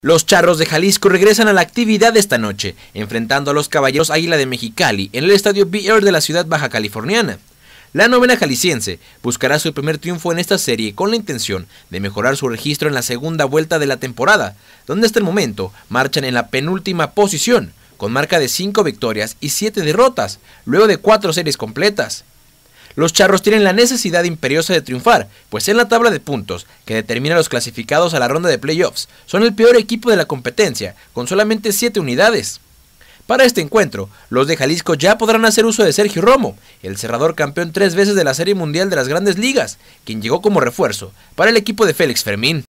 Los charros de Jalisco regresan a la actividad esta noche, enfrentando a los caballeros Águila de Mexicali en el estadio Beer de la ciudad baja californiana. La novena jalisciense buscará su primer triunfo en esta serie con la intención de mejorar su registro en la segunda vuelta de la temporada, donde hasta el momento marchan en la penúltima posición, con marca de 5 victorias y 7 derrotas, luego de 4 series completas. Los charros tienen la necesidad imperiosa de triunfar, pues en la tabla de puntos, que determina los clasificados a la ronda de playoffs, son el peor equipo de la competencia, con solamente 7 unidades. Para este encuentro, los de Jalisco ya podrán hacer uso de Sergio Romo, el cerrador campeón tres veces de la Serie Mundial de las Grandes Ligas, quien llegó como refuerzo para el equipo de Félix Fermín.